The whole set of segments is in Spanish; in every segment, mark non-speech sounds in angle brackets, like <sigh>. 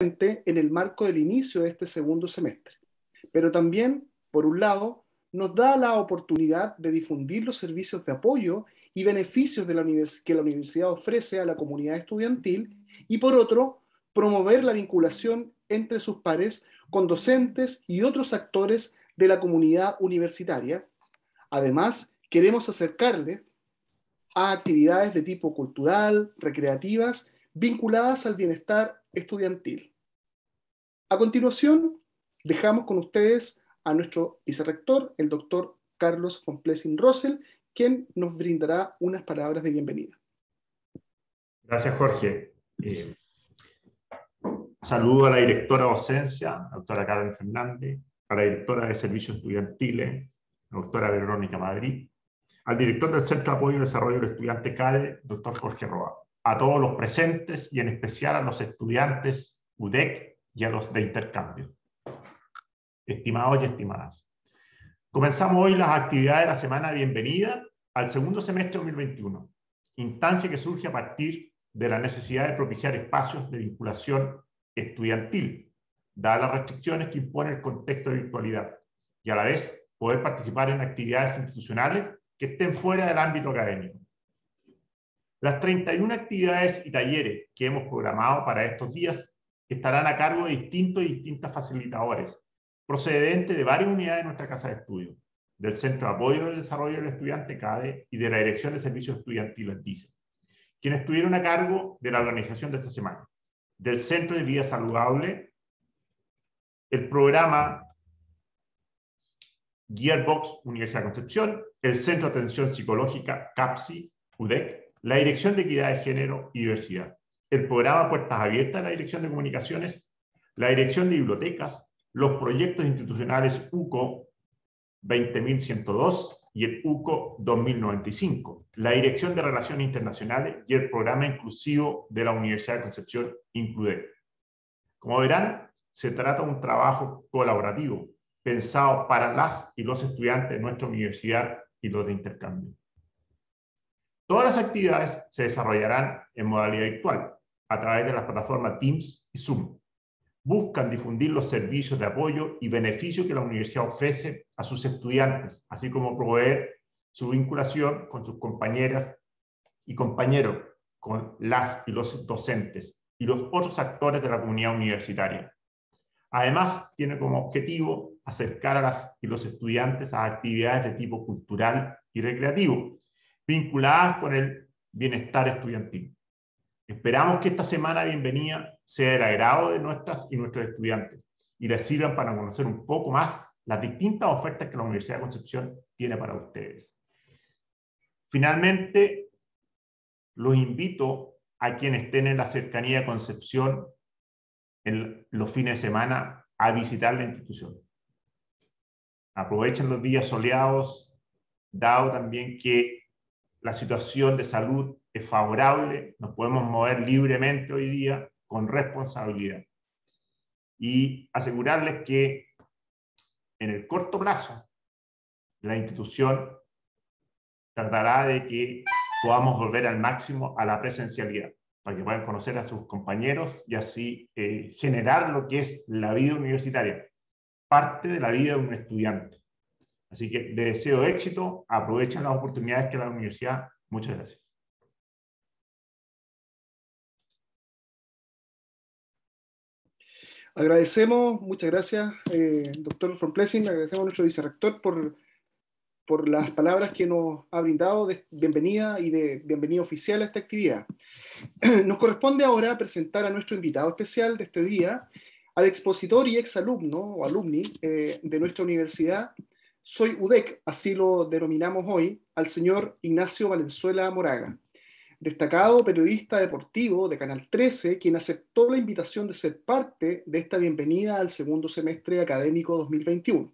en el marco del inicio de este segundo semestre, pero también, por un lado, nos da la oportunidad de difundir los servicios de apoyo y beneficios de que la universidad ofrece a la comunidad estudiantil y, por otro, promover la vinculación entre sus pares con docentes y otros actores de la comunidad universitaria. Además, queremos acercarle a actividades de tipo cultural, recreativas, vinculadas al bienestar estudiantil. A continuación, dejamos con ustedes a nuestro vicerrector, el doctor Carlos von Plessing-Rossel, quien nos brindará unas palabras de bienvenida. Gracias, Jorge. Eh, saludo a la directora de docencia, la doctora Karen Fernández, a la directora de servicios estudiantiles, la doctora Verónica Madrid, al director del Centro de Apoyo y Desarrollo del Estudiante CADE, doctor Jorge Roa, a todos los presentes y en especial a los estudiantes UDEC y a los de intercambio. Estimados y estimadas, comenzamos hoy las actividades de la semana bienvenida al segundo semestre 2021, instancia que surge a partir de la necesidad de propiciar espacios de vinculación estudiantil, dadas las restricciones que impone el contexto de virtualidad, y a la vez poder participar en actividades institucionales que estén fuera del ámbito académico. Las 31 actividades y talleres que hemos programado para estos días estarán a cargo de distintos y distintas facilitadores, procedentes de varias unidades de nuestra casa de estudio, del Centro de Apoyo del Desarrollo del Estudiante CADE y de la Dirección de Servicios Estudiantiles DICE, quienes estuvieron a cargo de la organización de esta semana, del Centro de Vida Saludable, el programa Gearbox Universidad de Concepción, el Centro de Atención Psicológica CAPSI, UDEC, la Dirección de Equidad de Género y Diversidad el programa Puertas Abiertas de la Dirección de Comunicaciones, la Dirección de Bibliotecas, los proyectos institucionales UCO 20102 y el UCO 2095, la Dirección de Relaciones Internacionales y el Programa Inclusivo de la Universidad de Concepción, INCLUDE. Como verán, se trata de un trabajo colaborativo pensado para las y los estudiantes de nuestra universidad y los de intercambio. Todas las actividades se desarrollarán en modalidad virtual, a través de las plataformas Teams y Zoom. Buscan difundir los servicios de apoyo y beneficio que la universidad ofrece a sus estudiantes, así como proveer su vinculación con sus compañeras y compañeros, con las y los docentes y los otros actores de la comunidad universitaria. Además, tiene como objetivo acercar a las y los estudiantes a actividades de tipo cultural y recreativo, vinculadas con el bienestar estudiantil. Esperamos que esta semana bienvenida sea del agrado de nuestras y nuestros estudiantes y les sirvan para conocer un poco más las distintas ofertas que la Universidad de Concepción tiene para ustedes. Finalmente, los invito a quienes estén en la cercanía de Concepción en los fines de semana a visitar la institución. Aprovechen los días soleados, dado también que la situación de salud es favorable, nos podemos mover libremente hoy día con responsabilidad. Y asegurarles que en el corto plazo la institución tratará de que podamos volver al máximo a la presencialidad, para que puedan conocer a sus compañeros y así eh, generar lo que es la vida universitaria, parte de la vida de un estudiante. Así que deseo éxito, aprovechen las oportunidades que la universidad. Muchas gracias. Agradecemos, muchas gracias, eh, doctor From Plessing, agradecemos a nuestro vicerrector por, por las palabras que nos ha brindado de bienvenida y de bienvenida oficial a esta actividad. <clears throat> Nos corresponde ahora presentar a nuestro invitado especial de este día, al expositor y exalumno o alumni eh, de nuestra universidad, soy UDEC, así lo denominamos hoy, al señor Ignacio Valenzuela Moraga destacado periodista deportivo de Canal 13, quien aceptó la invitación de ser parte de esta bienvenida al segundo semestre académico 2021.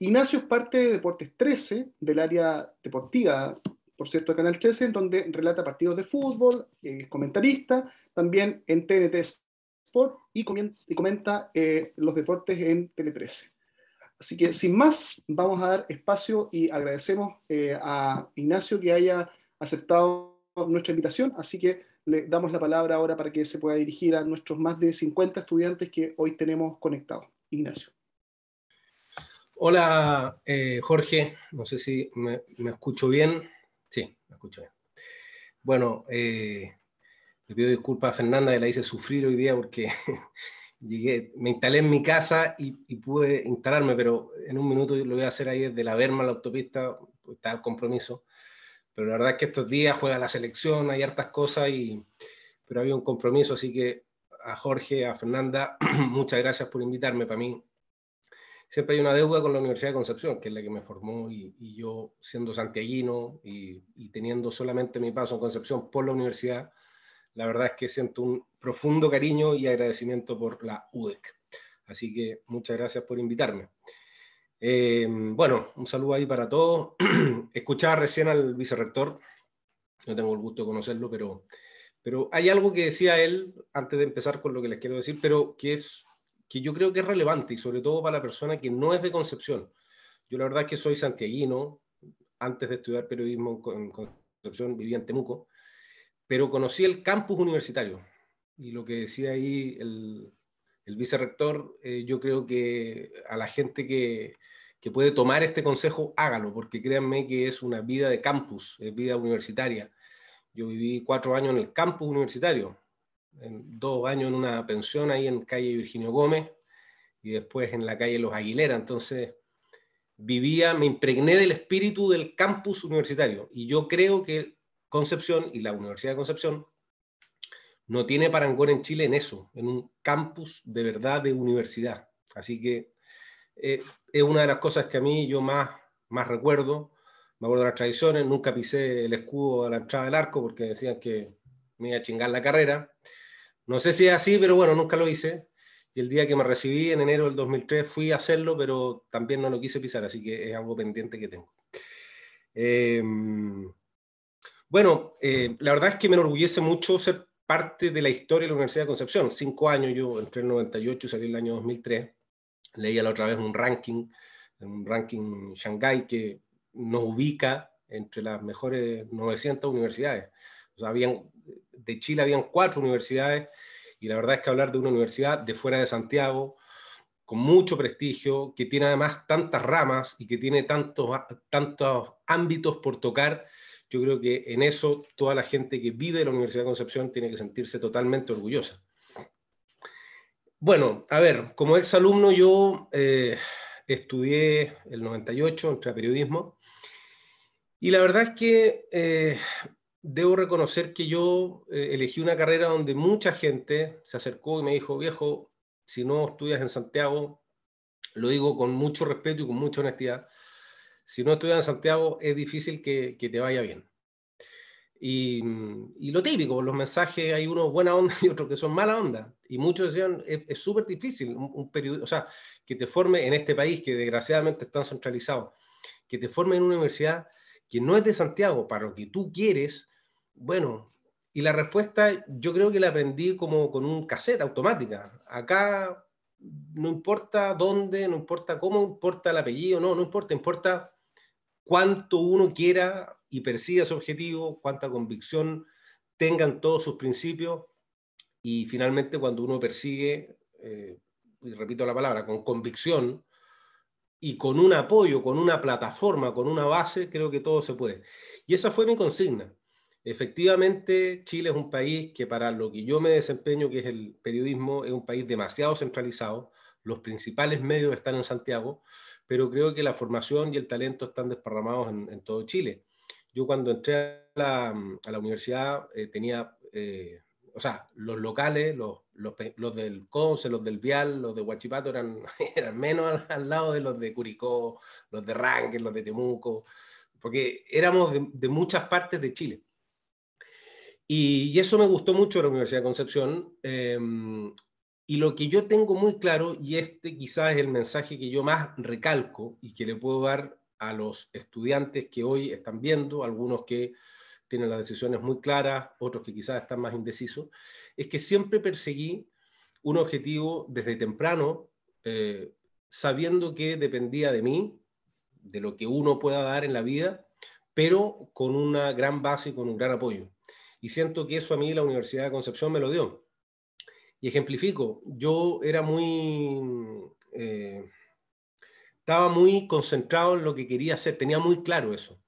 Ignacio es parte de Deportes 13, del área deportiva, por cierto, de Canal 13, en donde relata partidos de fútbol, eh, es comentarista, también en TNT Sport y comenta eh, los deportes en Tele 13. Así que sin más, vamos a dar espacio y agradecemos eh, a Ignacio que haya aceptado nuestra invitación, así que le damos la palabra ahora para que se pueda dirigir a nuestros más de 50 estudiantes que hoy tenemos conectados. Ignacio. Hola, eh, Jorge. No sé si me, escucho bien. Sí, me escucho bien. Bueno, eh, le pido disculpas a Fernanda que la hice sufrir hoy día porque <laughs> llegué, me instalé en mi casa y, pude instalarme, pero en un minuto lo voy a hacer ahí desde la Verma, la autopista, está el compromiso pero la verdad es que estos días juega la selección, hay hartas cosas, y, pero había un compromiso, así que a Jorge, a Fernanda, <clears throat> muchas gracias por invitarme. Para mí siempre hay una deuda con la Universidad de Concepción, que es la que me formó y, yo siendo santiaguino y, y, teniendo solamente mi paso en Concepción por la universidad, la verdad es que siento un profundo cariño y agradecimiento por la UDEC. Así que muchas gracias por invitarme. Eh, bueno, un saludo ahí para todos. <clears throat> Escuchaba recién al vicerrector, no tengo el gusto de conocerlo, pero, pero hay algo que decía él antes de empezar con lo que les quiero decir, pero que, es, que yo creo que es relevante y sobre todo para la persona que no es de Concepción. Yo la verdad que soy santiaguino, antes de estudiar periodismo en Concepción vivía en Temuco, pero conocí el campus universitario y lo que decía ahí el, el vicerrector, eh, yo creo que a la gente que, que, puede tomar este consejo, hágalo, porque créanme que es una vida de campus, es vida universitaria. Yo viví cuatro años en el campus universitario, en, dos años en una pensión ahí en calle Virginio Gómez y después en la calle Los Aguilera. Entonces, vivía, me impregné del espíritu del campus universitario y yo creo que Concepción y la Universidad de Concepción no tiene parangón en Chile en eso, en un campus de verdad de universidad. Así que eh, es una de las cosas que a mí yo más, más recuerdo. Me acuerdo de las tradiciones, nunca pisé el escudo a la entrada del arco porque decían que me iba a chingar la carrera. No sé si es así, pero bueno, nunca lo hice. Y el día que me recibí, en enero del 2003, fui a hacerlo, pero también no lo quise pisar, así que es algo pendiente que tengo. Em, bueno, eh, la verdad es que me enorgullece mucho ser parte de la historia de la Universidad de Concepción. Cinco años, yo entré en 98 y salí el año 2003. Leía la otra vez un ranking, un ranking Shanghai que nos ubica entre las mejores 900 universidades. O sea, habían, de Chile habían cuatro universidades y la verdad es que hablar de una universidad de fuera de Santiago, con mucho prestigio, que tiene además tantas ramas y que tiene tantos, tantos ámbitos por tocar, yo creo que en eso toda la gente que vive en la Universidad de Concepción tiene que sentirse totalmente orgullosa. Bueno, a ver, como ex-alumno yo eh, estudié el 98, entre periodismo, y la verdad es que eh, debo reconocer que yo eh, elegí una carrera donde mucha gente se acercó y me dijo, viejo, si no estudias en Santiago, lo digo con mucho respeto y con mucha honestidad, si no estudias en Santiago es difícil que, te vaya bien. Y, lo típico, los mensajes, hay unos buena onda <laughs> y otros que son mala onda. Y muchos decían, es súper difícil un, periodo, o sea, que te forme en este país que desgraciadamente está centralizado, que te forme en una universidad que no es de Santiago para lo que tú quieres. Bueno, y la respuesta yo creo que la aprendí como con un cassette automática. Acá no importa dónde, no importa cómo, importa el apellido, no, no importa, importa cuánto uno quiera y persiga su objetivo, cuánta convicción tengan todos sus principios y finalmente cuando uno persigue, eh, y repito la palabra, con convicción y con un apoyo, con una plataforma, con una base, creo que todo se puede. Y esa fue mi consigna. Efectivamente, Chile es un país que para lo que yo me desempeño, que es el periodismo, es un país demasiado centralizado. Los principales medios están en Santiago, pero creo que la formación y el talento están desparramados en, todo Chile. Yo cuando entré a la, universidad eh, tenía, eh, o sea, los locales, los, del Conce, los del Vial, los de Huachipato eran, <laughs> eran menos al, lado de los de Curicó, los de Ranque, los de Temuco, porque éramos de muchas partes de Chile. Y, eso me gustó mucho de la Universidad de Concepción. Em, y lo que yo tengo muy claro, y este quizás es el mensaje que yo más recalco y que le puedo dar a los estudiantes que hoy están viendo, algunos que tienen las decisiones muy claras, otros que quizás están más indecisos, es que siempre perseguí un objetivo desde temprano, eh, sabiendo que dependía de mí, de lo que uno pueda dar en la vida, pero con una gran base y con un gran apoyo. Y siento que eso a mí la Universidad de Concepción me lo dio. Y ejemplifico, yo era muy... Eh, estaba muy concentrado en lo que quería hacer, tenía muy claro eso.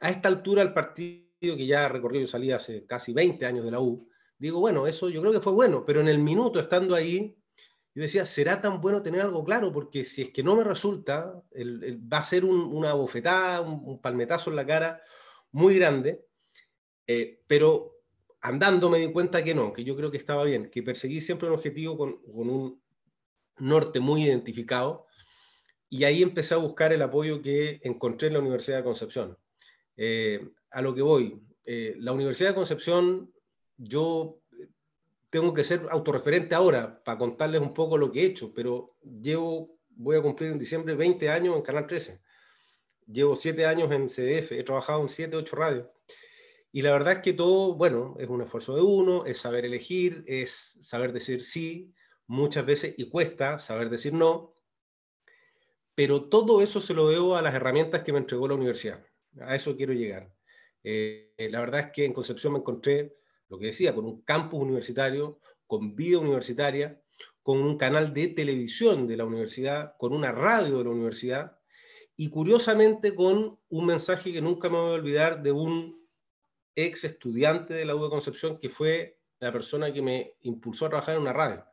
A esta altura el partido que ya recorrió, yo salí hace casi 20 años de la U, digo, bueno, eso yo creo que fue bueno, pero en el minuto estando ahí, yo decía, ¿será tan bueno tener algo claro? Porque si es que no me resulta, va a ser una bofetada, un, palmetazo en la cara muy grande. Eh, pero andando me di cuenta que no, que yo creo que estaba bien, que perseguí siempre un objetivo con, un norte muy identificado y ahí empecé a buscar el apoyo que encontré en la Universidad de Concepción. Eh, a lo que voy, eh, la Universidad de Concepción, yo tengo que ser autorreferente ahora para contarles un poco lo que he hecho, pero llevo, voy a cumplir en diciembre 20 años en Canal 13. Llevo 7 años en CDF, he trabajado en 7, 8 radios. Y la verdad es que todo, bueno, es un esfuerzo de uno, es saber elegir, es saber decir sí muchas veces y cuesta saber decir no, pero todo eso se lo debo a las herramientas que me entregó la universidad. A eso quiero llegar. Eh, eh, la verdad es que en Concepción me encontré, lo que decía, con un campus universitario, con vida universitaria, con un canal de televisión de la universidad, con una radio de la universidad y curiosamente con un mensaje que nunca me voy a olvidar de un ex estudiante de la U de Concepción, que fue la persona que me impulsó a trabajar en una radio.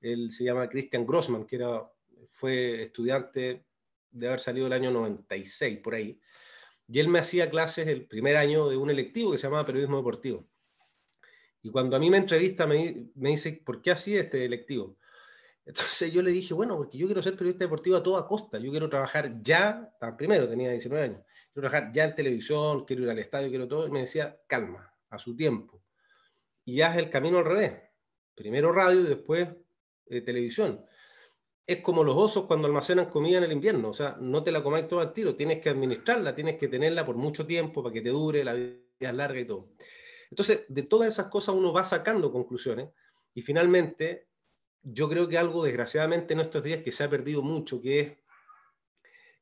Él se llama Christian Grossman, que era, fue estudiante de haber salido el año 96, por ahí. Y él me hacía clases el primer año de un electivo que se llamaba Periodismo Deportivo. Y cuando a mí me entrevista, me, dice, ¿por qué así este electivo? Entonces yo le dije, bueno, porque yo quiero ser periodista deportivo a toda costa, yo quiero trabajar ya, primero tenía 19 años, quiero trabajar ya en televisión, quiero ir al estadio, quiero todo, y me decía, calma, a su tiempo. Y haz el camino al revés, primero radio y después eh, televisión. Es como los osos cuando almacenan comida en el invierno, o sea, no te la comáis todo al tiro, tienes que administrarla, tienes que tenerla por mucho tiempo para que te dure, la vida es larga y todo. Entonces, de todas esas cosas uno va sacando conclusiones y finalmente yo creo que algo desgraciadamente en estos días que se ha perdido mucho, que es,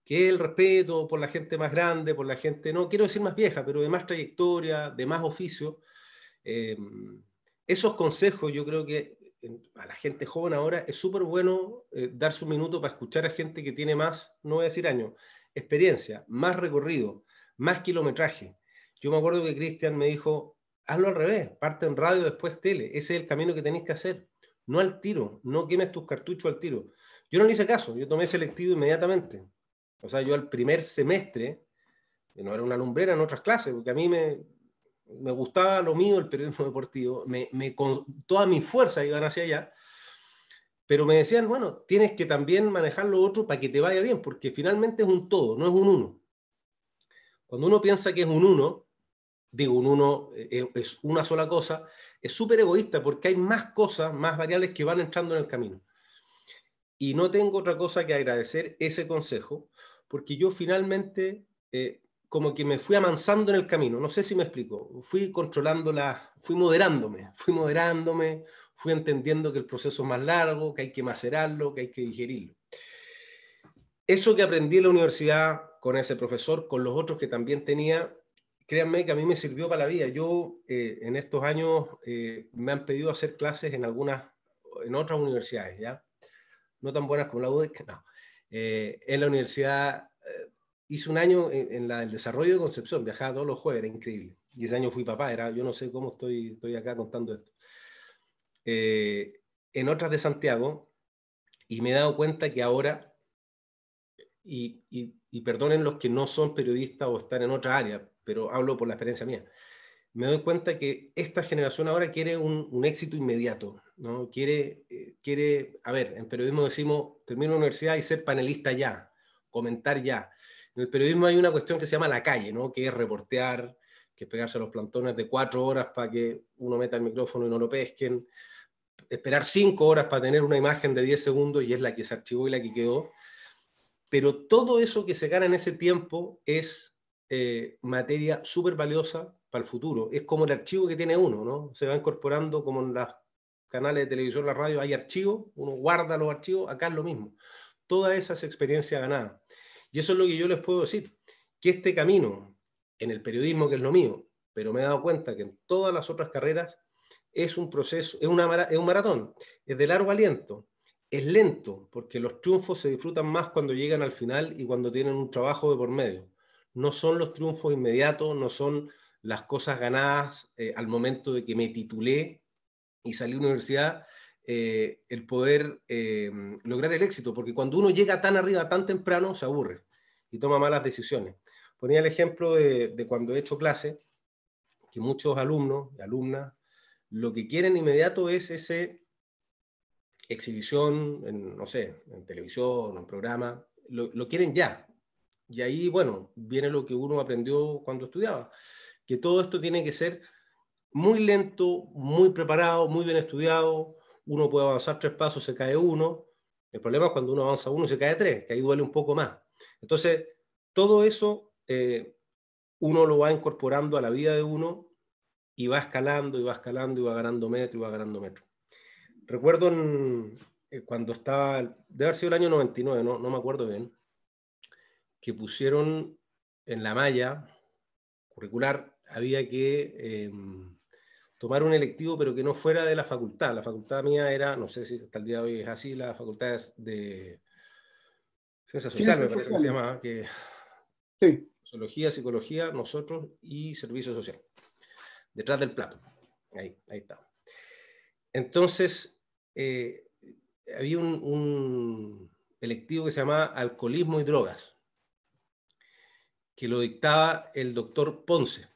que el respeto por la gente más grande, por la gente, no quiero decir más vieja, pero de más trayectoria, de más oficio. Eh, esos consejos yo creo que a la gente joven ahora es súper bueno dar eh, darse un minuto para escuchar a gente que tiene más, no voy a decir años, experiencia, más recorrido, más kilometraje. Yo me acuerdo que Cristian me dijo, hazlo al revés, parte en radio, después tele, ese es el camino que tenéis que hacer no al tiro, no quemes tus cartuchos al tiro. Yo no le hice caso, yo tomé selectivo inmediatamente. O sea, yo al primer semestre, eh, no era una lumbrera en otras clases, porque a mí me, gustaba lo mío, el periodismo deportivo, me, me, con toda mi fuerza iban hacia allá, pero me decían, bueno, tienes que también manejar lo otro para que te vaya bien, porque finalmente es un todo, no es un uno. Cuando uno piensa que es un uno, digo un uno eh, eh, es una sola cosa, es súper egoísta porque hay más cosas, más variables que van entrando en el camino. Y no tengo otra cosa que agradecer ese consejo, porque yo finalmente eh, como que me fui avanzando en el camino, no sé si me explico, fui controlando la, fui moderándome, fui moderándome, fui entendiendo que el proceso es más largo, que hay que macerarlo, que hay que digerirlo. Eso que aprendí en la universidad con ese profesor, con los otros que también tenía, créanme que a mí me sirvió para la vida. Yo eh, en estos años eh, me han pedido hacer clases en algunas, en otras universidades, ¿ya? No tan buenas como la UDEC, <laughs> no. Eh, en la universidad hice un año en, la, el desarrollo de Concepción, viajaba todos los jueves, era increíble. Y ese año fui papá, era, yo no sé cómo estoy, estoy acá contando esto. en otras de Santiago, y me he dado cuenta que ahora, y, y, y perdonen los que no son periodistas o están en otra área, pero hablo por la experiencia mía. Me doy cuenta que esta generación ahora quiere un, éxito inmediato, ¿no? Quiere, eh, quiere, a ver, en periodismo decimos, termino la universidad y ser panelista ya, comentar ya. En el periodismo hay una cuestión que se llama la calle, ¿no? Que es reportear, que es pegarse a los plantones de cuatro horas para que uno meta el micrófono y no lo pesquen, esperar cinco horas para tener una imagen de diez segundos y es la que se archivó y la que quedó. Pero todo eso que se gana en ese tiempo es eh, materia súper valiosa para el futuro. Es como el archivo que tiene uno, ¿no? Se va incorporando como en las canales de televisión, la radio, hay archivos, uno guarda los archivos, acá es lo mismo. Todas esas experiencias ganadas. Y eso es lo que yo les puedo decir, que este camino en el periodismo, que es lo mío, pero me he dado cuenta que en todas las otras carreras es un proceso, es un maratón, es de largo aliento, es lento, porque los triunfos se disfrutan más cuando llegan al final y cuando tienen un trabajo de por medio no son los triunfos inmediatos, no son las cosas ganadas eh, al momento de que me titulé y salí de la universidad, eh, el poder eh, lograr el éxito, porque cuando uno llega tan arriba tan temprano, se aburre y toma malas decisiones. Ponía el ejemplo de, cuando he hecho clase, que muchos alumnos y alumnas lo que quieren inmediato es ese exhibición, en, no sé, en televisión, en programa, lo, lo quieren ya, y ahí, bueno, viene lo que uno aprendió cuando estudiaba, que todo esto tiene que ser muy lento, muy preparado, muy bien estudiado. Uno puede avanzar tres pasos, se cae uno. El problema es cuando uno avanza uno, se cae tres, que ahí duele un poco más. Entonces, todo eso eh, uno lo va incorporando a la vida de uno y va escalando y va escalando y va ganando metro y va ganando metro. Recuerdo eh, cuando estaba, debe haber sido el año 99, no me acuerdo bien, que pusieron en la malla curricular, había que em, tomar un electivo, pero que no fuera de la facultad. La facultad mía era, no sé si hasta el día de hoy es así, la facultad de Ciencias Sociales, me parece que Sociología, psicología, nosotros y servicio social. Detrás del plato. Ahí, ahí está. Entonces, eh, había un, electivo que se llamaba alcoholismo y drogas que lo dictaba el doctor Ponce,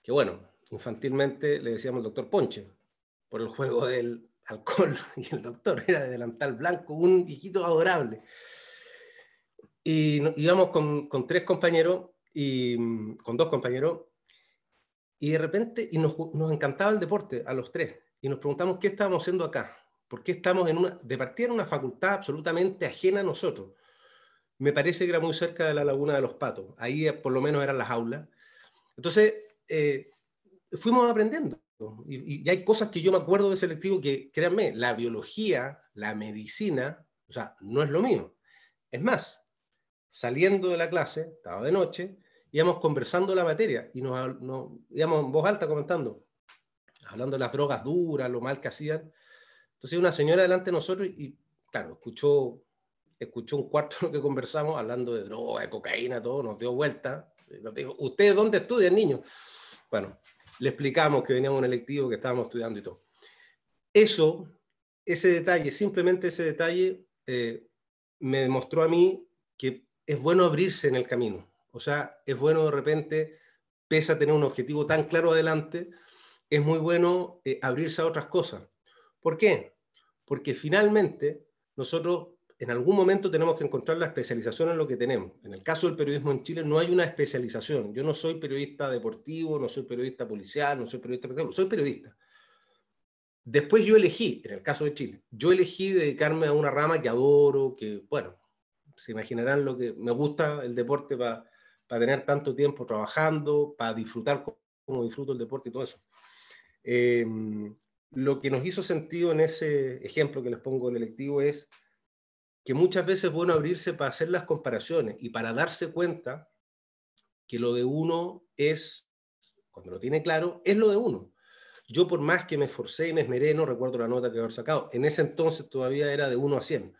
que bueno, infantilmente le decíamos el doctor Ponche, por el juego del alcohol <laughs> y el doctor era de delantal blanco, un viejito adorable. Y íbamos con, tres compañeros y mm, con dos compañeros y de repente y nos, encantaba el deporte a los tres y nos preguntamos qué estábamos haciendo acá, por qué estamos en una, de en una facultad absolutamente ajena a nosotros, me parece que era muy cerca de la Laguna de los Patos, ahí eh, por lo menos eran las aulas. Entonces, eh, fuimos aprendiendo. Y, hay cosas que yo me acuerdo de ese lectivo que, créanme, la biología, la medicina, o sea, no es lo mío. Es más, saliendo de la clase, estaba de noche, íbamos conversando la materia y nos, nos íbamos en voz alta comentando, hablando de las drogas duras, lo mal que hacían. Entonces, una señora delante de nosotros y, claro, escuchó escuchó un cuarto de lo que conversamos, hablando de droga, de cocaína, todo, nos dio vuelta. Eh, nos dijo, ¿ustedes dónde estudian, niños? Bueno, le explicamos que veníamos un electivo, que estábamos estudiando y todo. Eso, ese detalle, simplemente ese detalle, eh, me demostró a mí que es bueno abrirse en el camino. O sea, es bueno de repente, pese a tener un objetivo tan claro adelante, es muy bueno eh, abrirse a otras cosas. ¿Por qué? Porque finalmente nosotros en algún momento tenemos que encontrar la especialización en lo que tenemos. En el caso del periodismo en Chile no hay una especialización. Yo no soy periodista deportivo, no soy periodista policial, no soy periodista soy periodista. Después yo elegí, en el caso de Chile, yo elegí dedicarme a una rama que adoro, que, bueno, se imaginarán lo que me gusta el deporte para tener tanto tiempo trabajando, para disfrutar como disfruto el deporte y todo eso. Em, lo que nos hizo sentido en ese ejemplo que les pongo del electivo es que muchas veces es bueno abrirse para hacer las comparaciones y para darse cuenta que lo de uno es, cuando lo tiene claro, es lo de uno. Yo por más que me esforcé y me esmeré, no recuerdo la nota que habré sacado, en ese entonces todavía era de 1 a 100,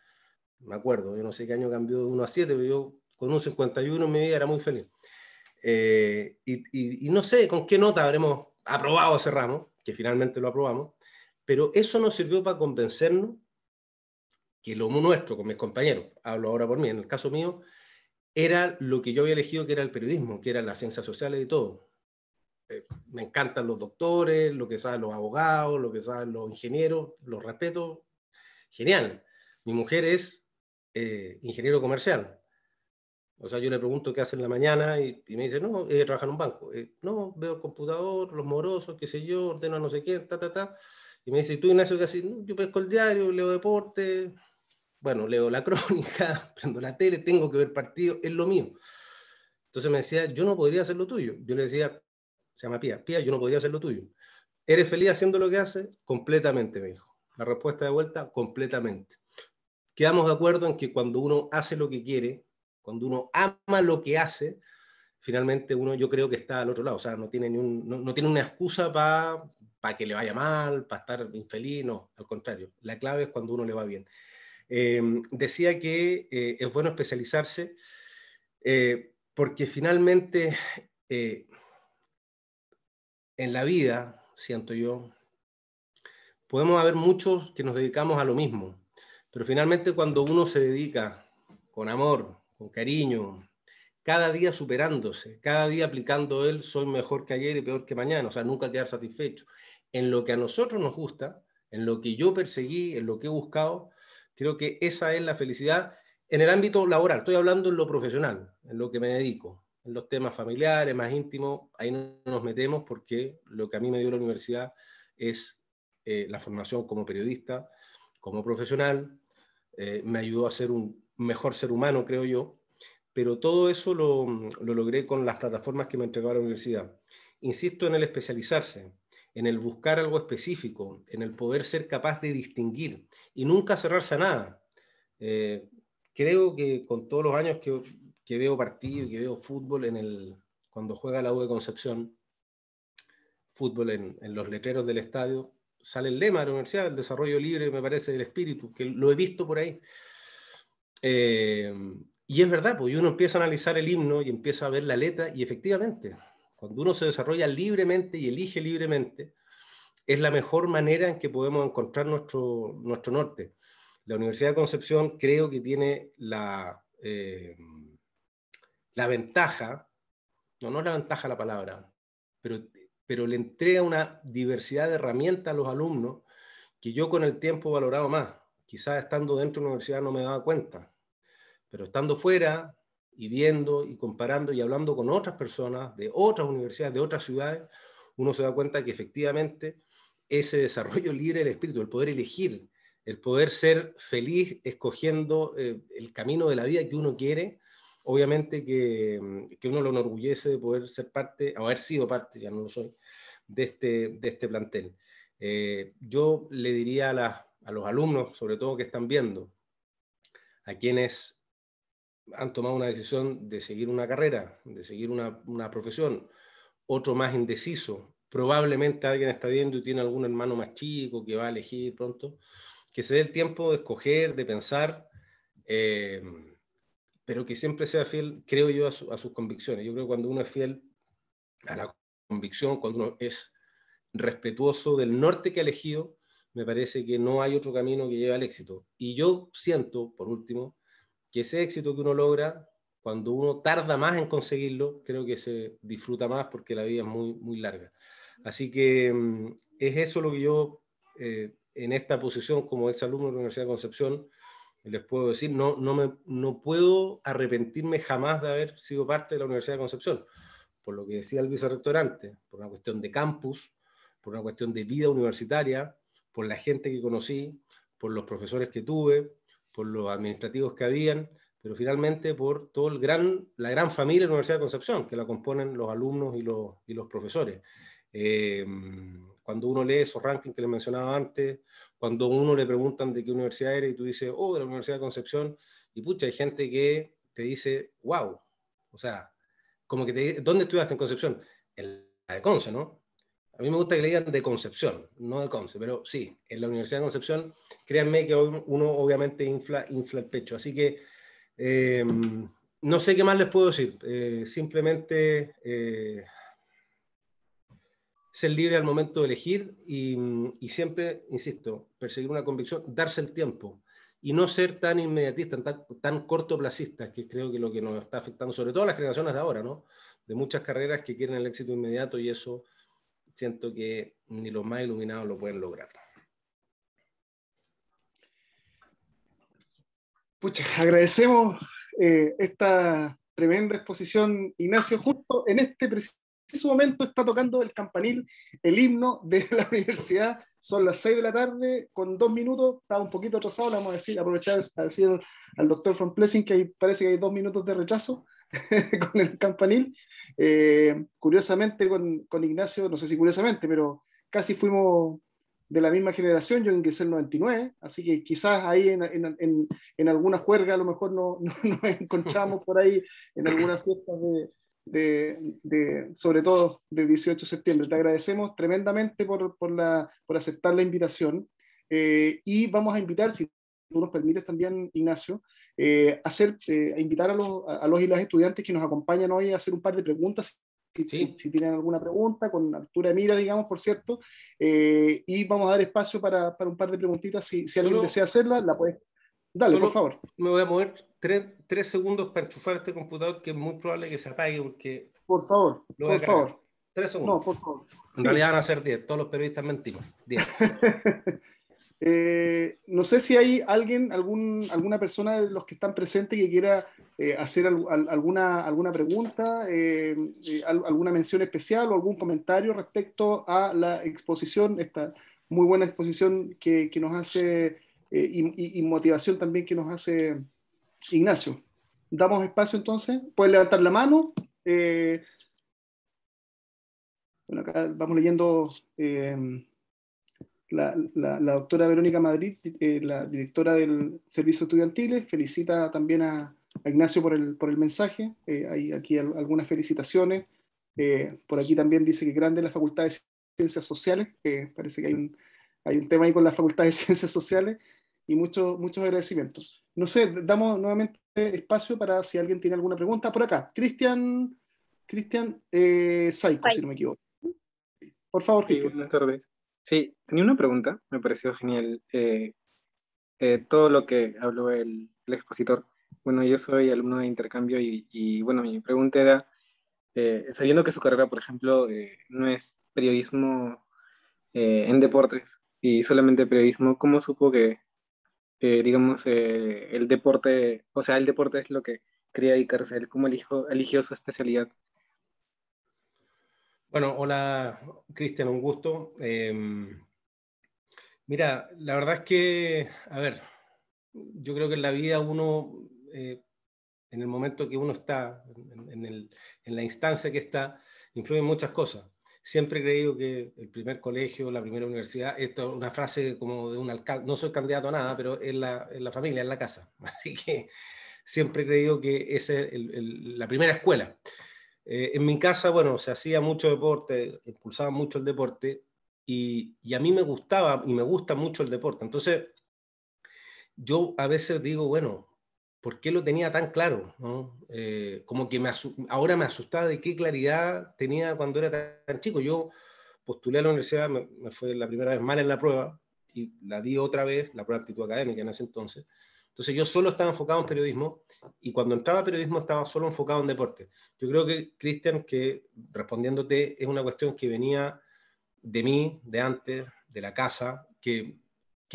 me acuerdo, yo no sé qué año cambió de 1 a 7, pero yo con un 51 en mi vida era muy feliz. Eh, y, y no sé con qué nota habremos aprobado o ramo, que finalmente lo aprobamos, pero eso nos sirvió para convencernos que lo nuestro con mis compañeros, hablo ahora por mí, en el caso mío, era lo que yo había elegido que era el periodismo, que eran las ciencias sociales y todo. Eh, me encantan los doctores, lo que saben los abogados, lo que saben los ingenieros, los respeto. Genial. Mi mujer es eh, ingeniero comercial. O sea, yo le pregunto qué hace en la mañana y, me dice, no, ella trabaja en un banco. Eh, no, veo el computador, los morosos, qué sé yo, ordeno no sé qué, ta, ta, ta. Y me dice, tú, Ignacio, qué haces? yo pesco el diario, leo deporte, bueno, leo la <laughs> crónica, prendo la tele, tengo que ver partido, es lo mío. Entonces me decía, yo no podría hacer lo tuyo. Yo le decía, se llama Pía, Pía, yo no podría hacer lo tuyo. ¿Eres feliz haciendo lo que haces? Completamente, me dijo. La respuesta de vuelta, completamente. Quedamos de acuerdo en que cuando uno hace lo que quiere, cuando uno ama lo que hace, finalmente uno yo creo que está al otro lado, o sea, no tiene, no, tiene una excusa para que le vaya mal, para estar infeliz, no, al contrario, la clave es cuando uno le va bien. Em, decía que eh, es bueno especializarse eh, porque finalmente eh, en la vida, siento yo, podemos haber muchos que nos dedicamos a lo mismo, pero finalmente cuando uno se dedica con amor, con cariño, cada día superándose, cada día aplicando él, soy mejor que ayer y peor que mañana, o sea, nunca quedar satisfecho, en lo que a nosotros nos gusta, en lo que yo perseguí, en lo que he buscado, Creo que esa es la felicidad en el ámbito laboral. Estoy hablando en lo profesional, en lo que me dedico, en los temas familiares, más íntimos. Ahí no nos metemos porque lo que a mí me dio la universidad es eh, la formación como periodista, como profesional. Eh, me ayudó a ser un mejor ser humano, creo yo. Pero todo eso lo, lo logré con las plataformas que me entregó la universidad. Insisto en el especializarse, en el buscar algo específico, en el poder ser capaz de distinguir y nunca cerrarse a nada. Eh, creo que con todos los años que, veo partido, que veo fútbol en el, cuando juega la U de Concepción, fútbol en, los letreros del estadio, sale el lema de la universidad, el desarrollo libre, me parece, del espíritu, que lo he visto por ahí. Eh, y es verdad, pues uno empieza a analizar el himno y empieza a ver la letra y efectivamente cuando uno se desarrolla libremente y elige libremente, es la mejor manera en que podemos encontrar nuestro, nuestro norte. La Universidad de Concepción creo que tiene la, eh, la ventaja, no, no es la ventaja la palabra, pero, pero le entrega una diversidad de herramientas a los alumnos que yo con el tiempo he valorado más. Quizás estando dentro de la universidad no me daba cuenta, pero estando fuera y viendo y comparando y hablando con otras personas de otras universidades, de otras ciudades, uno se da cuenta que efectivamente ese desarrollo <laughs> libre del espíritu, el poder elegir, el poder ser feliz escogiendo eh, el camino de la vida que uno quiere, obviamente que, mm, uno lo enorgullece de poder ser parte, o haber sido parte, ya no lo soy, de este, de este plantel. Eh, yo le diría a, a los alumnos, sobre todo que están viendo, a quienes han tomado una decisión de seguir una carrera, de seguir una, profesión, otro más indeciso, probablemente alguien está viendo y tiene algún hermano más chico que va a elegir pronto, que se dé el tiempo de escoger, de pensar, eh, pero que siempre sea fiel, creo yo, a, a sus convicciones. Yo creo que cuando uno es fiel a la convicción, cuando uno es respetuoso del norte que ha elegido, me parece que no hay otro camino que lleve al éxito. Y yo siento, por último, que ese éxito que uno logra, cuando uno tarda más en conseguirlo, creo que se disfruta más porque la vida es muy, muy larga. Así que mm, es eso lo que yo, eh, en esta posición como ex alumno de la Universidad de Concepción, les puedo decir, no, no, me, no puedo arrepentirme jamás de haber sido parte de la Universidad de Concepción, por lo que decía el vicerrector antes, por una cuestión de campus, por una cuestión de vida universitaria, por la gente que conocí, por los profesores que tuve, por los administrativos que habían, pero finalmente por todo gran, la gran familia de la Universidad de Concepción, que la componen los alumnos y los, y los profesores. Eh, cuando uno lee esos rankings que les mencionaba antes, cuando uno le preguntan de qué universidad eres y tú dices, oh, de la Universidad de Concepción, y pucha, hay gente que te dice, wow, o sea, como que te ¿dónde estudiaste en Concepción? En la de Conce, ¿no? A mí me gusta que le digan de Concepción, no de Conce, pero sí, en la Universidad de Concepción, créanme que uno obviamente infla, infla el pecho. Así que eh, no sé qué más les puedo decir. Eh, simplemente eh, ser libre al momento de elegir y, y, siempre, insisto, perseguir una convicción, darse el tiempo y no ser tan inmediatista, tan, tan cortoplacistas, que creo que es lo que nos está afectando, sobre todo a las generaciones de ahora, ¿no? De muchas carreras que quieren el éxito inmediato y eso siento que ni los más iluminados lo pueden lograr. Pucha, agradecemos eh, esta tremenda exposición, Ignacio. Justo en este preciso momento está tocando el campanil, el himno de <laughs> la universidad. Son las 6 de la tarde, con dos minutos, está un poquito atrasado, vamos a decir, aprovechar a decir al doctor Von Plessing que ahí parece que hay dos minutos de rechazo. <laughs> con el campanil. Eh, curiosamente, con, con, Ignacio, no sé si curiosamente, pero casi fuimos de la misma generación, yo ingresé en 99, así que quizás ahí en, en, en, en alguna juerga a lo mejor no, <laughs> nos encontramos por ahí en algunas fiestas de, de, sobre todo de 18 de septiembre. Te agradecemos tremendamente por, por, la, por aceptar la invitación eh, y vamos a invitar, si tú nos permites también, Ignacio, eh, hacer, eh, invitar a los, a los y las estudiantes que nos acompañan hoy a hacer un par de preguntas si, tienen alguna pregunta, con altura de mira, digamos, por cierto. Eh, y vamos a dar espacio para, para un par de preguntitas. Si, si alguien desea hacerla, la puedes Dale, por favor. Me voy a mover tres, segundos para enchufar este computador que es muy probable que se apague porque. Por favor, por favor. Tres segundos. No, por favor. En realidad van a ser diez. Todos los periodistas mentimos. Diez. <laughs> Eh, no sé si hay alguien, alguna persona de los que están presentes que quiera eh, hacer alguna, alguna pregunta, eh, alguna mención especial o algún comentario respecto a la exposición, esta muy buena exposición que, nos hace y, y, motivación también que nos hace Ignacio. Damos espacio entonces, puedes levantar la mano. bueno, acá vamos leyendo la, doctora Verónica Madrid, eh, la directora del Servicio estudiantil, felicita también a, Ignacio por el, mensaje. Eh, hay aquí algunas felicitaciones. Eh, por aquí también dice que grande la Facultad de Ciencias Sociales. parece que hay un, tema ahí con la Facultad de <laughs> Ciencias Sociales y muchos muchos agradecimientos. No sé, damos nuevamente espacio para si alguien tiene alguna pregunta. Por acá, Cristian Cristian si no me equivoco. Por favor, Cristian. buenas tardes. Sí, tenía una pregunta, me pareció genial eh, eh, todo lo que habló el, expositor. Bueno, yo soy alumno de intercambio y, bueno, mi pregunta era, eh, sabiendo que su carrera, por ejemplo, no es periodismo en deportes y solamente periodismo, ¿cómo supo que, digamos, el deporte, o sea, el deporte es lo que quería dedicarse? ¿Cómo eligió su especialidad? Bueno, hola Cristian, un gusto. Em, mira, la verdad es que, a ver, yo creo que en la vida uno, eh, en el momento que uno está, en, la instancia que está, influyen muchas cosas. Siempre he creído que el primer colegio, la primera universidad, esto es una frase como de un alcalde, no soy candidato a nada, pero es la, la familia, es la casa. <laughs> Así que siempre he creído que es la primera escuela. Eh, en mi casa, bueno, se hacía mucho deporte, impulsaba mucho el deporte y, a mí me gustaba y me gusta mucho el deporte. Entonces, yo a veces digo, bueno, ¿por qué lo tenía tan claro? Eh, como que ahora me asustaba de qué claridad tenía cuando era tan, chico. Yo postulé a la universidad, me, fue la primera vez mal en la prueba y la di otra vez, la prueba de actitud académica en ese entonces. Entonces yo solo estaba enfocado en periodismo y cuando entraba a periodismo estaba solo enfocado en deporte. Yo creo que, Cristian, que respondiéndote es una cuestión que venía de mí, de antes, de la casa, que,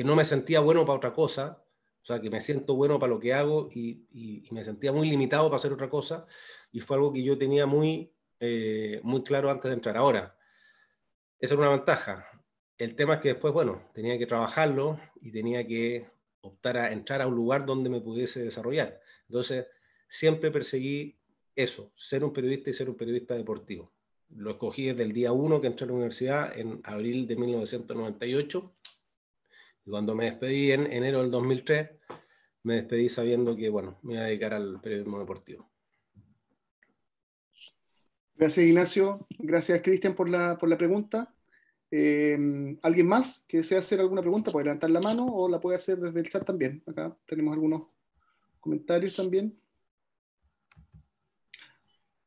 no me sentía bueno para otra cosa, o sea, que me siento bueno para lo que hago y, me sentía muy limitado para hacer otra cosa y fue algo que yo tenía muy, eh, muy claro antes de entrar. Ahora, esa era una ventaja. El tema es que después, bueno, tenía que trabajarlo y tenía que optar a entrar a un lugar donde me pudiese desarrollar. Entonces, siempre perseguí eso, ser un periodista y ser un periodista deportivo. Lo escogí desde el día 1 que entré a la universidad, en abril de 1998, y cuando me despedí en enero del 2003, me despedí sabiendo que, bueno, me iba a dedicar al periodismo deportivo. Gracias, Ignacio. Gracias, Cristian, por la, por la pregunta. Em, ¿Alguien más que desea hacer alguna pregunta puede levantar la mano o la puede hacer desde el chat también? Acá tenemos algunos comentarios también.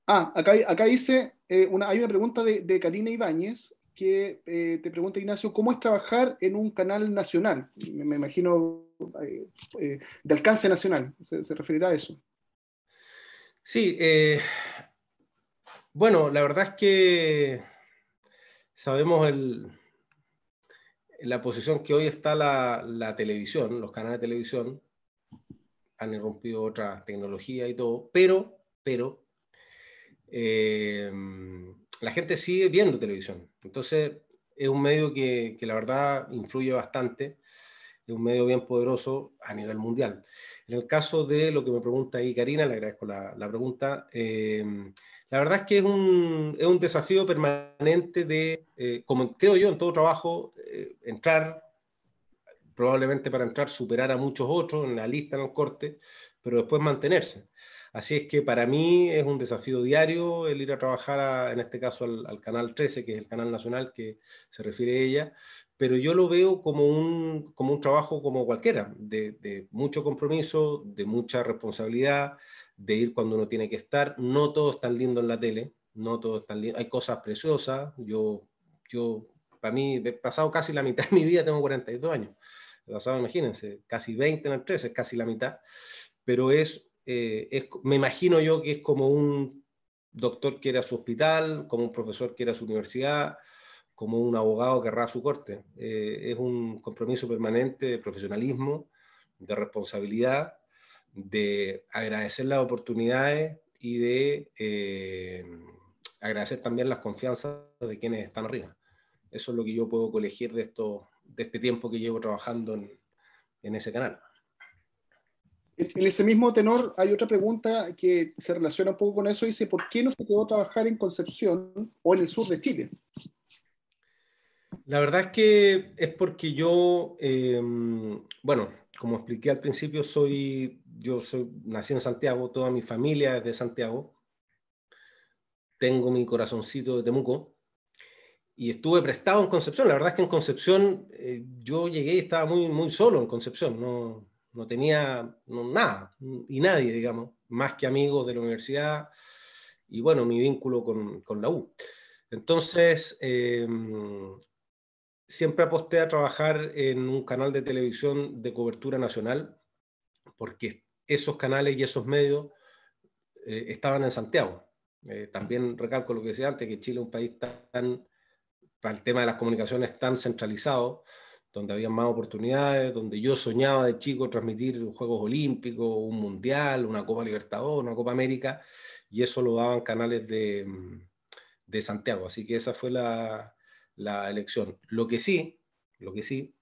Ah, acá, acá dice, eh, una, hay una pregunta de, Karina Ibáñez que eh, te pregunta, Ignacio, ¿cómo es trabajar en un canal nacional? Me, imagino eh, de alcance nacional, se, referirá a eso. Sí, bueno, la verdad es que sabemos la posición que hoy está la, televisión, los canales de televisión, han irrumpido otra tecnología y todo, pero, pero, eh, la gente sigue viendo televisión. Entonces, es un medio que, la verdad influye bastante, es un medio bien poderoso a nivel mundial. En el caso de lo que me pregunta ahí Karina, le agradezco la, pregunta, eh, la verdad es que es un, es un desafío permanente de, eh, como creo yo en todo trabajo, eh, entrar, probablemente para entrar, superar a muchos otros en la lista, en el corte, pero después mantenerse. Así es que para mí es un desafío diario el ir a trabajar, en este caso, al, Canal 13, que es el canal nacional que se refiere ella, pero yo lo veo como un, como un trabajo como cualquiera, de, de mucho compromiso, de mucha responsabilidad, de ir cuando uno tiene que estar. No todo es tan lindo en la tele, no todo es tan lindo. Hay cosas preciosas. Yo, yo, para mí, he pasado casi la mitad de mi vida, tengo 42 años. He pasado, imagínense, casi 20 en el 13, es casi la mitad. Pero eh, es, me imagino yo que es como un doctor quiere a su hospital, como un profesor quiere a su universidad, como un abogado que a su corte. Eh, es un compromiso permanente de profesionalismo, de responsabilidad de agradecer las oportunidades y de eh, agradecer también las confianzas de quienes están arriba. Eso es lo que yo puedo colegir de, esto, de este tiempo que llevo trabajando en, ese canal. En ese mismo tenor hay otra pregunta que se relaciona un poco con eso. Dice, ¿por qué no se quedó a trabajar en Concepción o en el sur de Chile? La verdad es que es porque yo, eh, bueno, como expliqué al principio, soy yo nací en Santiago, toda mi familia es de Santiago, tengo mi corazoncito de Temuco y estuve prestado en Concepción. La verdad es que en Concepción eh, yo llegué y estaba muy, muy solo en Concepción, no, no tenía nada y nadie, digamos, más que amigos de la universidad y bueno, mi vínculo con, la U. Entonces, em, siempre aposté a trabajar en un canal de televisión de cobertura nacional porque esos canales y esos medios eh, estaban en Santiago. Eh, también recalco lo que decía antes, que Chile es un país tan, para el tema de las comunicaciones tan centralizado, donde había más oportunidades, donde yo soñaba de chico transmitir Juegos Olímpicos, un Mundial, una Copa Libertador, una Copa América, y eso lo daban canales de, Santiago. Así que esa fue la, la elección. Lo que sí, lo que sí,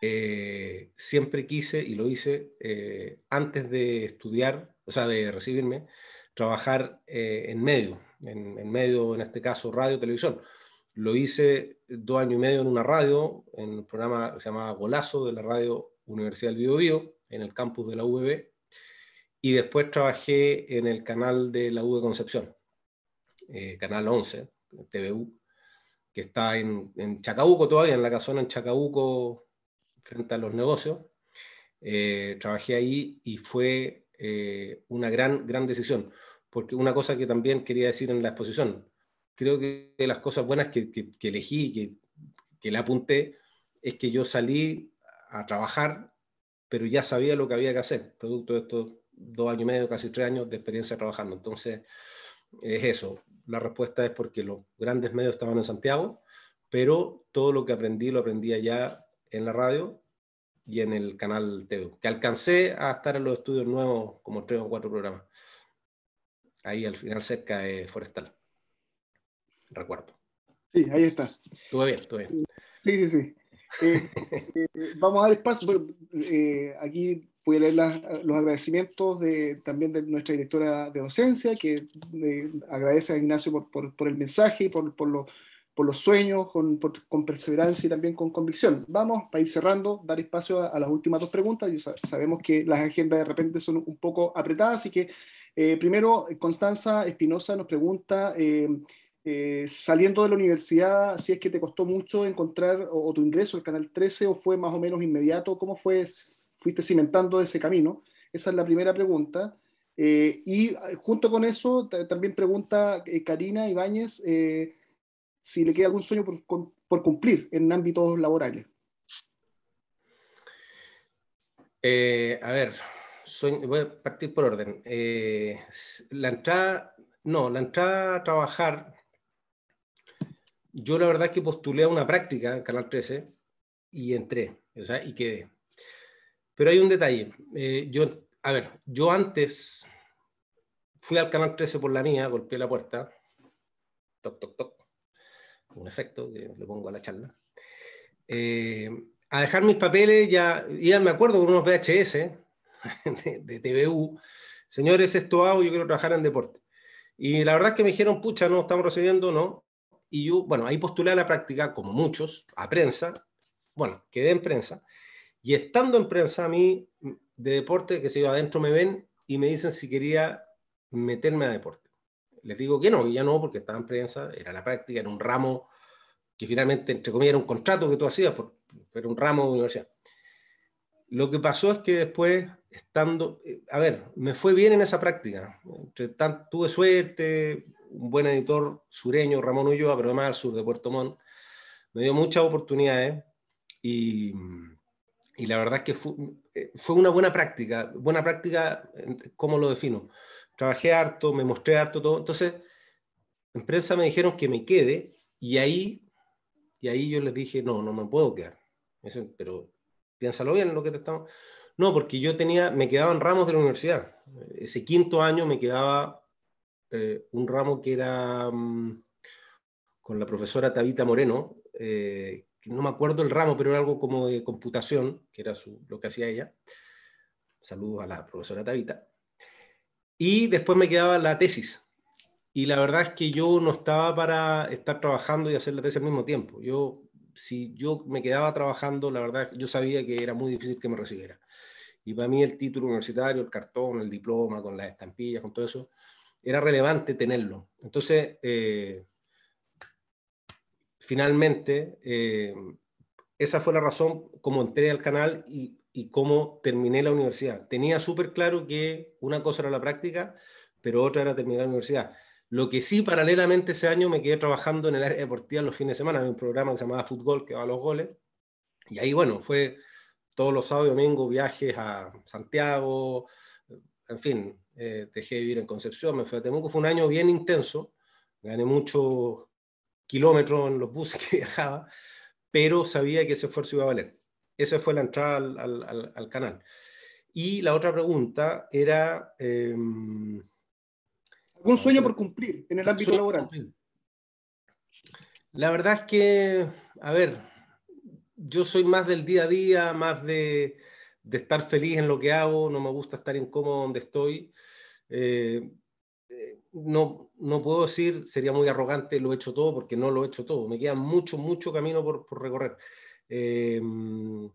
eh, siempre quise, y lo hice eh, antes de estudiar, o sea, de recibirme, trabajar eh, en medio, en, medio, en este caso, radio, televisión. Lo hice dos años y medio en una radio, en un programa que se llamaba Golazo de la radio Universidad del Bio, Bio en el campus de la UBB, y después trabajé en el canal de la U de Concepción, Canal 11, TVU, que está en, en Chacabuco todavía, en la casona en Chacabuco, frente a los negocios. Eh, trabajé ahí y fue eh, una gran, gran decisión, porque una cosa que también quería decir en la exposición, creo que las cosas buenas que, elegí, que, que le apunté, es que yo salí a trabajar, pero ya sabía lo que había que hacer, producto de estos dos años y medio, casi tres años de experiencia trabajando. Entonces, es eso. La respuesta es porque los grandes medios estaban en Santiago, pero todo lo que aprendí lo aprendí allá en la radio y en el canal TV, que alcancé a estar en los estudios nuevos como tres o cuatro programas. Ahí al final cerca de Forestal. Recuerdo. Sí, ahí está. Todo bien, todo bien. Sí, sí, sí. Eh, <laughs> eh, eh, vamos a dar espacio. aquí voy a leer los agradecimientos de, también de nuestra directora de docencia, que agradece a Ignacio por, el mensaje y por, por los por los sueños, con, con, perseverancia y también con convicción. Vamos para ir cerrando, dar espacio a, las últimas dos preguntas. sabemos que las agendas de repente son un poco apretadas, así que eh, primero, Constanza Espinosa nos pregunta, eh, eh, saliendo de la universidad, si es que te costó mucho encontrar o, tu ingreso al Canal 13 o fue más o menos inmediato, ¿cómo fue, fuiste cimentando ese camino? Esa es la primera pregunta. y junto con eso, también pregunta Karina Ibáñez si le queda algún sueño por, cumplir en ámbitos laborales. Eh, a ver, voy a partir por orden. Eh, la entrada, no, la entrada a trabajar, yo la verdad es que postulé a una práctica en Canal 13 y entré, o sea, y quedé. Pero hay un detalle. Eh, yo, a ver, yo antes fui al Canal 13 por la mía, golpeé la puerta, toc, toc, toc, un efecto que le pongo a la charla. Eh, a dejar mis papeles, ya, ya me acuerdo con unos VHS de, TVU. Señores, esto hago, yo quiero trabajar en deporte. Y la verdad es que me dijeron, pucha, no, estamos recibiendo, no. Y yo, bueno, ahí postulé a la práctica, como muchos, a prensa. Bueno, quedé en prensa. Y estando en prensa, a mí, de deporte, que se yo, adentro me ven y me dicen si quería meterme a deporte les digo que no, que ya no, porque estaba en prensa, era la práctica, era un ramo que finalmente, entre comillas, era un contrato que tú hacías, por, era un ramo de universidad. Lo que pasó es que después, estando, eh, a ver, me fue bien en esa práctica. tuve suerte, un buen editor sureño, Ramón Ulloa, pero además al sur de Puerto Montt, me dio muchas oportunidades y, y la verdad es que fue, eh, fue, una buena práctica. Buena práctica, ¿cómo lo defino? trabajé harto, me mostré harto todo. Entonces, en prensa me dijeron que me quede y ahí, y ahí yo les dije, no, no me puedo quedar. Me pero piénsalo bien lo que te estamos... No, porque yo tenía, me quedaba en ramos de la universidad. Ese quinto año me quedaba eh, un ramo que era mm, con la profesora Tabita Moreno, eh, no me acuerdo el ramo, pero era algo como de computación, que era su, lo que hacía ella. Saludos a la profesora Tabita. Y después me quedaba la tesis. Y la verdad es que yo no estaba para estar trabajando y hacer la tesis al mismo tiempo. Yo, si yo me quedaba trabajando, la verdad, yo sabía que era muy difícil que me recibiera. Y para mí el título universitario, el cartón, el diploma, con las estampillas, con todo eso, era relevante tenerlo. Entonces, eh, finalmente, eh, esa fue la razón como entré al canal y y cómo terminé la universidad. Tenía súper claro que una cosa era la práctica, pero otra era terminar la universidad. Lo que sí, paralelamente ese año me quedé trabajando en el área deportiva los fines de semana, en un programa que se llamaba Fútbol, que va a los goles. Y ahí, bueno, fue todos los sábados y domingos viajes a Santiago, en fin, eh, dejé de vivir en Concepción, me fui a Temuco. Fue un año bien intenso, gané muchos kilómetros en los buses <laughs> que viajaba, pero sabía que ese esfuerzo iba a valer. Esa fue la entrada al, canal. Y la otra pregunta era... Eh, ¿Algún sueño eh, por cumplir en el ámbito laboral? La verdad es que, a ver, yo soy más del día a día, más de, estar feliz en lo que hago, no me gusta estar incómodo donde estoy. Eh, eh, no, puedo decir, sería muy arrogante, lo he hecho todo, porque no lo he hecho todo. Me queda mucho, mucho camino por recorrer. Em,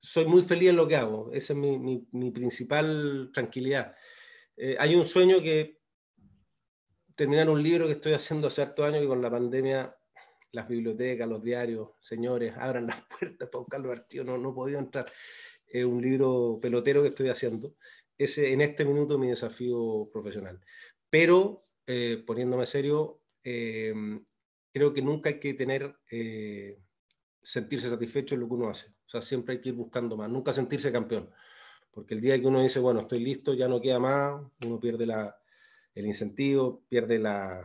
soy muy feliz en lo que hago, esa es mi, principal tranquilidad. Eh, hay un sueño que terminar un libro que estoy haciendo hace harto años y con la pandemia las bibliotecas, los diarios, señores, abran las <laughs> puertas para carlos no, no he podido entrar. un libro pelotero que estoy haciendo. Ese en este minuto mi desafío profesional. Pero, eh, poniéndome serio, em, creo que nunca hay que tener eh, sentirse satisfecho en lo que uno hace. O sea, siempre hay que ir buscando más, nunca sentirse campeón. Porque el día que uno dice, bueno, estoy listo, ya no queda más, uno pierde la, el incentivo, pierde la,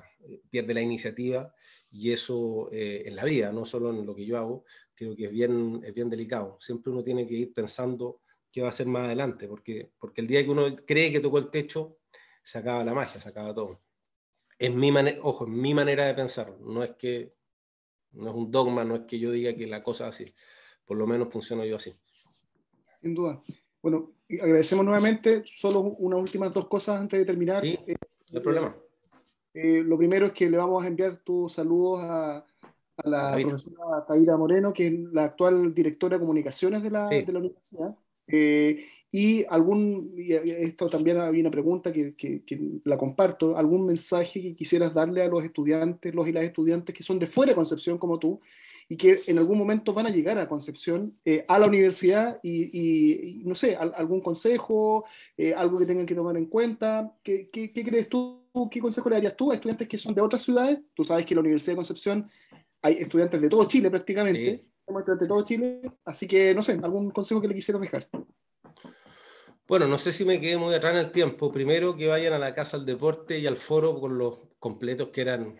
pierde la iniciativa y eso eh, en la vida, no solo en lo que yo hago, creo que es bien, es bien delicado. Siempre uno tiene que ir pensando qué va a hacer más adelante, porque, porque el día que uno cree que tocó el techo, se acaba la magia, se acaba todo. Es mi ojo, es mi manera de pensar, no es que no es un dogma, no es que yo diga que la cosa es así. Por lo menos funciona yo así. Sin duda. Bueno, agradecemos nuevamente. Solo unas últimas dos cosas antes de terminar. Sí, eh, no hay problema. Eh, lo primero es que le vamos a enviar tus saludos a, a la profesora Taida Moreno, que es la actual directora de comunicaciones de la, universidad. Eh, y algún, y esto también había una pregunta que, que, la comparto, algún mensaje que quisieras darle a los estudiantes, los y las estudiantes que son de fuera de Concepción como tú y que en algún momento van a llegar a Concepción, eh, a la universidad y, y no sé, algún consejo, eh, algo que tengan que tomar en cuenta. ¿Qué, ¿Qué, crees tú? ¿Qué consejo le darías tú a estudiantes que son de otras ciudades? Tú sabes que en la Universidad de Concepción hay estudiantes de todo Chile prácticamente, de todo Chile, así que no sé, algún consejo que le quisieras dejar. Bueno, no sé si me quedé muy atrás en el tiempo. Primero que vayan a la Casa del Deporte y al foro con los completos que eran.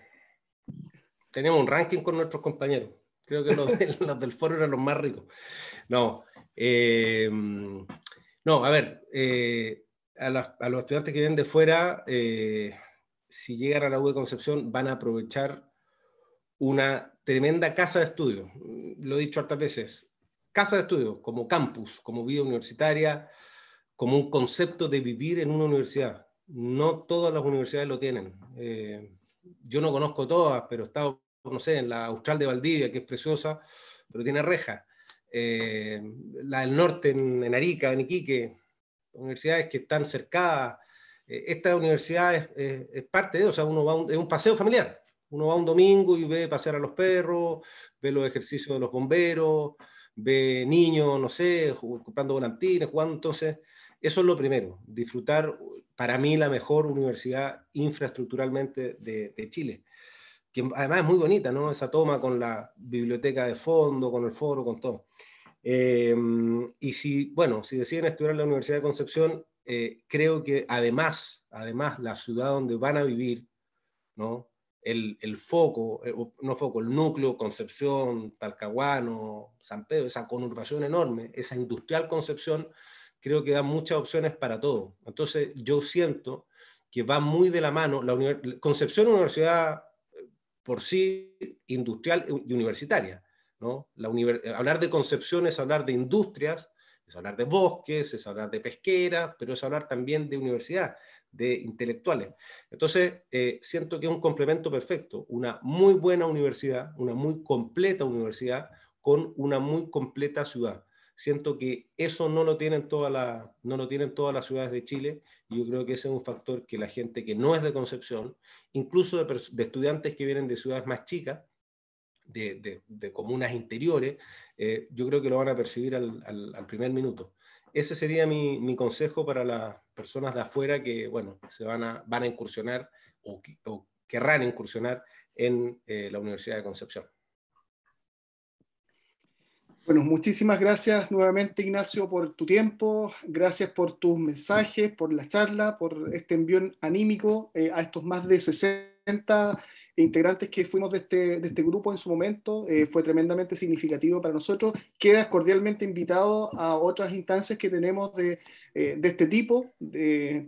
Teníamos un ranking con nuestros compañeros. Creo que los, <laughs> del foro eran los más ricos. No. Em, no, a ver, eh, a, los estudiantes que vienen de fuera, eh, si llegan a la U de Concepción, van a aprovechar una tremenda casa de estudio. Lo he dicho hartas veces. Casa de estudio, como campus, como vida universitaria, como un concepto de vivir en una universidad. No todas las universidades lo tienen. Eh, yo no conozco todas, pero he estado, no sé, en la Austral de Valdivia, que es preciosa, pero tiene rejas eh, la del norte en, Arica, en Iquique, universidades que están cercadas. Eh, esta universidad es, parte de, o sea, uno va un, es un paseo familiar. Uno va un domingo y ve pasear a los perros, ve los ejercicios de los bomberos, ve niños, no sé, comprando volantines, jugando. Entonces, eso es lo primero, disfrutar para mí la mejor universidad infraestructuralmente de, Chile, que además es muy bonita, ¿no? Esa toma con la biblioteca de fondo, con el foro, con todo. Em, y si, bueno, si deciden estudiar en la Universidad de Concepción, eh, creo que además, además la ciudad donde van a vivir, ¿no? El, el foco, eh, no foco, el núcleo, Concepción, Talcahuano, San Pedro, esa conurbación enorme, esa industrial Concepción, creo que da muchas opciones para todo. Entonces, yo siento que va muy de la mano. La Concepción de una universidad eh, por sí industrial y universitaria. ¿no? La eh, hablar de Concepción es hablar de industrias, es hablar de bosques, es hablar de pesqueras, pero es hablar también de universidad, de intelectuales. Entonces, eh, siento que es un complemento perfecto, una muy buena universidad, una muy completa universidad con una muy completa ciudad. Siento que eso no lo tienen todas las no lo tienen todas las ciudades de Chile y yo creo que ese es un factor que la gente que no es de Concepción, incluso de, estudiantes que vienen de ciudades más chicas, de, comunas interiores, eh, yo creo que lo van a percibir al, primer minuto. Ese sería mi, consejo para las personas de afuera que, bueno, se van a, incursionar o, querrán incursionar en eh, la Universidad de Concepción. Bueno, muchísimas gracias nuevamente, Ignacio, por tu tiempo, gracias por tus mensajes, por la charla, por este envío anímico eh, a estos más de 60 integrantes que fuimos de este, de este grupo en su momento. Eh, fue tremendamente significativo para nosotros. Quedas cordialmente invitado a otras instancias que tenemos de, eh, de este tipo,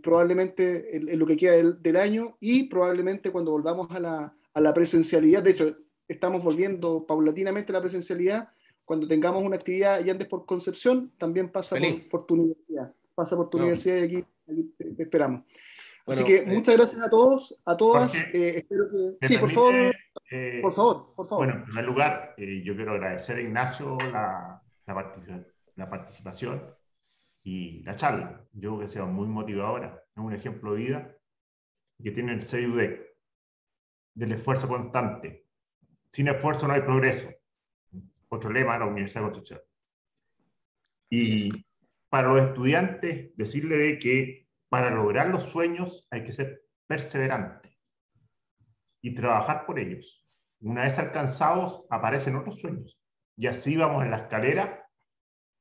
probablemente en, lo que queda del, año y probablemente cuando volvamos a la, a la presencialidad. De hecho, estamos volviendo paulatinamente a la presencialidad cuando tengamos una actividad y antes por Concepción, también pasa por, tu universidad. Pasa por tu universidad y aquí, te, esperamos. Así que eh, muchas gracias a todos, a todas. Eh, sí, por favor, eh, por favor, por favor. Bueno, en primer lugar, yo quiero agradecer a Ignacio la, la, participación y la charla. Yo creo que sea muy motivadora, es un ejemplo de vida que tiene el CIUDEC, del esfuerzo constante. Sin esfuerzo no hay progreso. Otro Lema, la Universidad de Y para los estudiantes, decirle de que para lograr los sueños hay que ser perseverante y trabajar por ellos. Una vez alcanzados, aparecen otros sueños. Y así vamos en la escalera,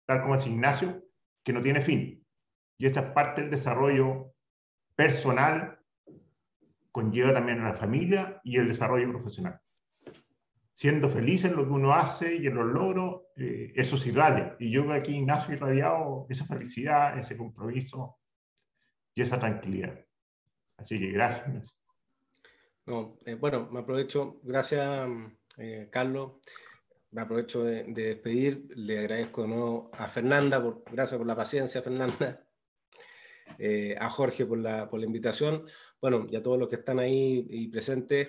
tal como es Ignacio, que no tiene fin. Y esta parte del desarrollo personal, conlleva también a la familia y el desarrollo profesional siendo feliz en lo que uno hace y en los logros, eh, eso se irradia. Y yo veo aquí Ignacio irradiado esa felicidad, ese compromiso y esa tranquilidad. Así que gracias, No, eh, bueno, me aprovecho, gracias eh, Carlos, me aprovecho de, despedir, le agradezco de a Fernanda, gracias por la paciencia Fernanda, eh, a Jorge por la, por la, invitación, bueno, y a todos los que están ahí y presentes,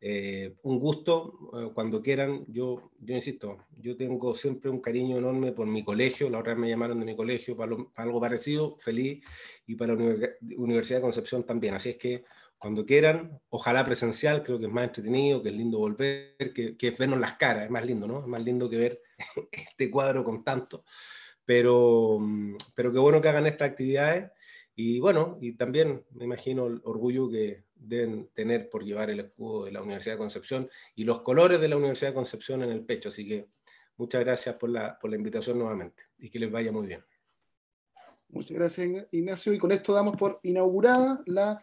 eh, un gusto eh, cuando quieran, yo, yo insisto, yo tengo siempre un cariño enorme por mi colegio, la otra me llamaron de mi colegio para, algo parecido, feliz, y para la Universidad de Concepción también, así es que cuando quieran, ojalá presencial, creo que es más entretenido, que es lindo volver, que, que vernos las caras, es más lindo, ¿no? Es más lindo que ver <laughs> este cuadro con tanto. Pero, mm, pero qué bueno que hagan estas actividades y bueno, y también me imagino el orgullo que deben tener por llevar el escudo de la Universidad de Concepción y los colores de la Universidad de Concepción en el pecho. Así que muchas gracias por la, por la invitación nuevamente y que les vaya muy bien. Muchas gracias, Ignacio. Y con esto damos por inaugurada las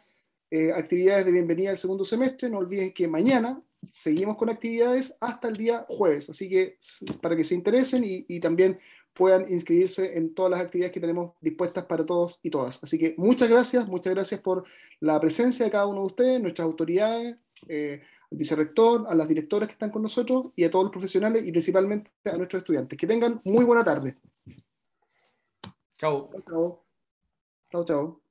eh, actividades de bienvenida del segundo semestre. No olviden que mañana seguimos con actividades hasta el día jueves. Así que para que se interesen y, y también puedan inscribirse en todas las actividades que tenemos dispuestas para todos y todas. Así que muchas gracias, muchas gracias por la presencia de cada uno de ustedes, nuestras autoridades, eh, al vicerrector, a las directoras que están con nosotros y a todos los profesionales y principalmente a nuestros estudiantes. Que tengan muy buena tarde. Chao. Chao, chao. chao.